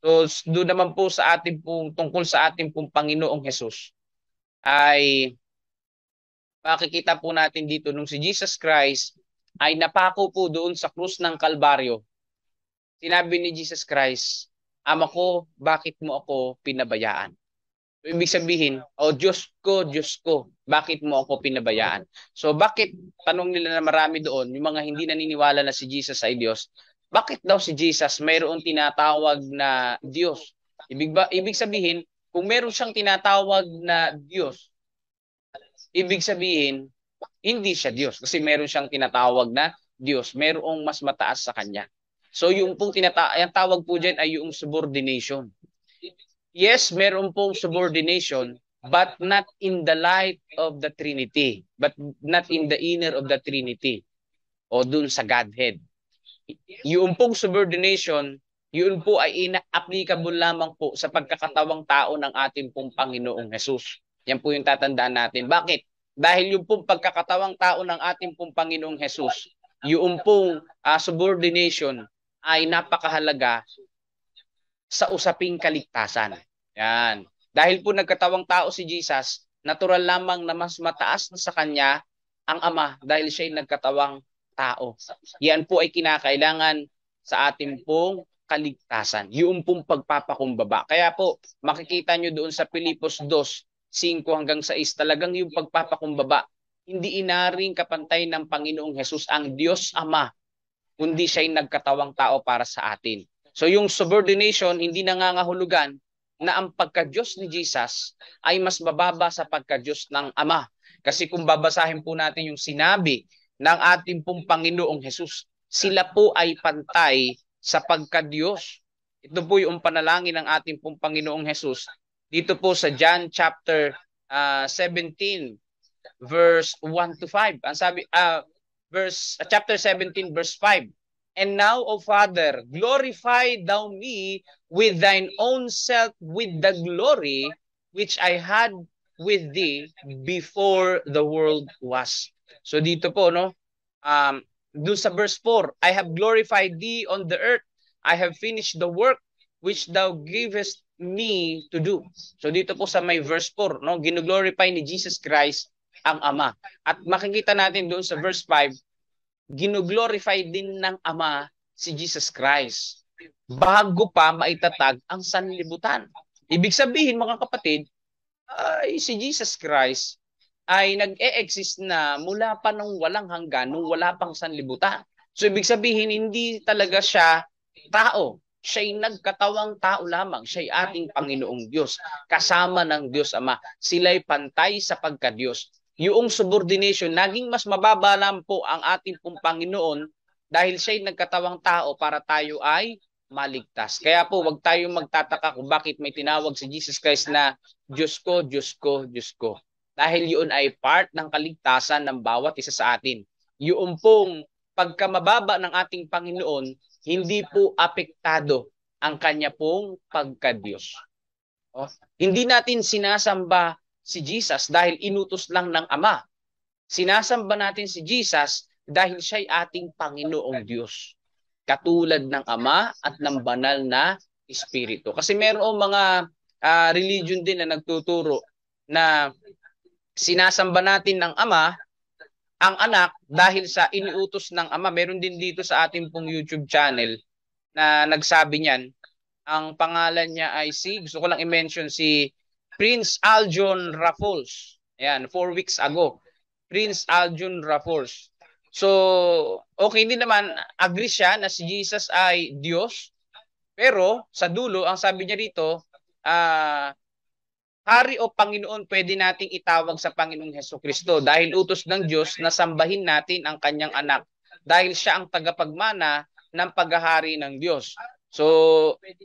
So, doon naman po sa ating pong, tungkol sa ating pong Panginoong Jesus ay makikita po natin dito nung si Jesus Christ ay napako po doon sa krus ng Kalbaryo. Sinabi ni Jesus Christ, Ama ko, bakit mo ako pinabayaan? So, ibig sabihin, o oh, Diyos ko, Diyos ko, bakit mo ako pinabayaan? So bakit, tanong nila na marami doon, yung mga hindi naniniwala na si Jesus ay Diyos, bakit daw si Jesus mayroong tinatawag na Diyos? Ibig ba ibig sabihin, kung meron siyang tinatawag na Diyos, ibig sabihin hindi siya Diyos kasi meron siyang tinatawag na Diyos, merong mas mataas sa kanya. So yung pong tinata yung tawag po diyan ay yung subordination. Yes, meron pong subordination but not in the light of the Trinity, but not in the inner of the Trinity o dun sa Godhead. Yun pong subordination, yun po ay ina-applicable lamang po sa pagkakatawang tao ng ating pong Panginoong Jesus. Yan po yung tatandaan natin. Bakit? Dahil yung pong pagkakatawang tao ng ating pong Panginoong Jesus, yung pong uh, subordination ay napakahalaga sa usaping kaligtasan. Yan. Dahil po nagkatawang tao si Jesus, natural lamang na mas mataas na sa kanya ang Ama dahil siya ay nagkatawang tao. Yan po ay kinakailangan sa ating pong kaligtasan. Yung pong pagpapakumbaba. Kaya po, makikita nyo doon sa Pilipos 2, 5 hanggang 6, talagang yung pagpapakumbaba. Hindi inaring kapantay ng Panginoong Hesus ang Diyos Ama, kundi siya'y nagkatawang tao para sa atin. So yung subordination, hindi nangangahulugan na ang pagka-Diyos ni Jesus ay mas mababa sa pagka-Diyos ng Ama. Kasi kung babasahin po natin yung sinabi ng ating pong Panginoong Hesus. Sila po ay pantay sa pagka-Diyos. Ito po yung panalangin ng ating pong Panginoong Hesus dito po sa John chapter uh, ah, 17 verse 1 to 5. Ang sabi uh, verse uh, chapter 17 verse 5. And now, O Father, glorify thou me with thine own self with the glory which I had with thee before the world was. So dito po, no? Um, dun sa verse 4, I have glorified thee on the earth. I have finished the work which thou givest me to do. So dito po sa may verse 4, no? Ginoglorify ni Jesus Christ ang Ama. At makikita natin doon sa verse 5, ginoglorify din ng Ama si Jesus Christ bago pa maitatag ang sanlibutan. Ibig sabihin mga kapatid, ay si Jesus Christ ay nag-e-exist na mula pa nung walang hanggan, nung wala pang sanlibutan. So ibig sabihin, hindi talaga siya tao. Siya'y nagkatawang tao lamang. Siya'y ating Panginoong Diyos, kasama ng Diyos Ama. Sila'y pantay sa pagka-Diyos. Yung subordination, naging mas mababa lang po ang ating pong Panginoon dahil siya'y nagkatawang tao para tayo ay maligtas. Kaya po, wag tayong magtataka kung bakit may tinawag si Jesus Christ na Diyos ko, Diyos ko, Diyos ko dahil yun ay part ng kaligtasan ng bawat isa sa atin. Yung pong pagkamababa ng ating Panginoon, hindi po apektado ang kanya pong pagkadiyos. Oh, hindi natin sinasamba si Jesus dahil inutos lang ng Ama. Sinasamba natin si Jesus dahil siya'y ating Panginoong Diyos. Katulad ng Ama at ng banal na Espiritu. Kasi merong mga uh, religion din na nagtuturo na sinasamba natin ng ama ang anak dahil sa iniutos ng ama. Meron din dito sa ating pong YouTube channel na nagsabi niyan. Ang pangalan niya ay si, gusto ko lang i-mention si Prince Aljon Raffles. Ayan, four weeks ago. Prince Aljon Raffles. So, okay din naman, agree siya na si Jesus ay Diyos. Pero, sa dulo, ang sabi niya rito, ah, uh, Hari o Panginoon pwede nating itawag sa Panginoong Heso Kristo dahil utos ng Diyos na sambahin natin ang kanyang anak dahil siya ang tagapagmana ng paghahari ng Diyos. So,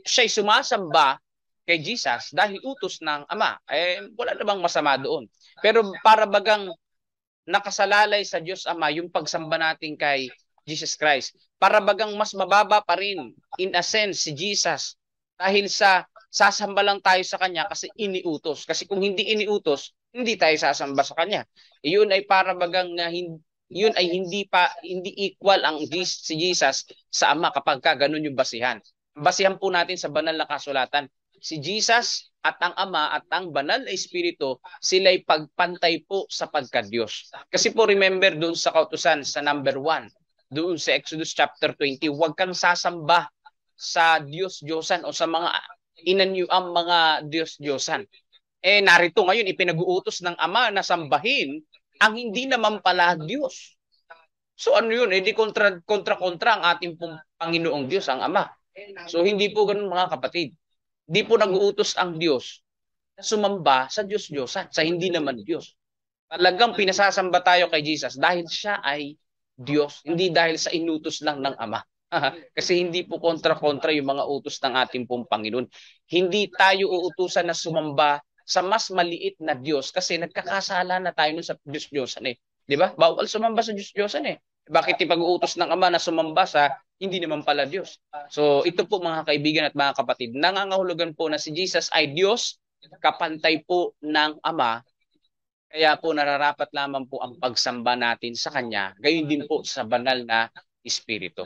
siya'y sumasamba kay Jesus dahil utos ng Ama. Eh, wala namang masama doon. Pero para bagang nakasalalay sa Diyos Ama yung pagsamba natin kay Jesus Christ. Para bagang mas mababa pa rin in a sense si Jesus dahil sa sasamba lang tayo sa Kanya kasi iniutos. Kasi kung hindi iniutos, hindi tayo sasamba sa Kanya. Iyon ay para bagang na hindi, yun ay hindi pa hindi equal ang si Jesus sa Ama kapag ka ganun yung basihan. Basihan po natin sa banal na kasulatan. Si Jesus at ang Ama at ang Banal na Espiritu, sila'y pagpantay po sa pagka-Diyos. Kasi po remember doon sa kautusan, sa number 1, doon sa Exodus chapter 20, huwag kang sasamba sa Diyos Diyosan o sa mga inanyo ang mga Diyos-Diyosan. Eh narito ngayon, ipinag-uutos ng Ama na sambahin ang hindi naman pala Diyos. So ano yun? Eh di kontra-kontra ang ating Panginoong Diyos, ang Ama. So hindi po ganun mga kapatid. Hindi po nag-uutos ang Diyos na sumamba sa Diyos-Diyosan, sa hindi naman Diyos. Talagang pinasasamba tayo kay Jesus dahil siya ay Diyos, hindi dahil sa inutos lang ng Ama. Kasi hindi po kontra-kontra yung mga utos ng ating pong Panginoon. Hindi tayo uutusan na sumamba sa mas maliit na Diyos kasi nagkakasala na tayo nun sa Diyos-Diyosan eh. Di ba? Bawal sumamba sa Diyos-Diyosan eh. Bakit ipag-uutos ng Ama na sumamba sa hindi naman pala Diyos? So ito po mga kaibigan at mga kapatid, nangangahulugan po na si Jesus ay Diyos, kapantay po ng Ama, kaya po nararapat lamang po ang pagsamba natin sa Kanya, gayon din po sa banal na Espiritu.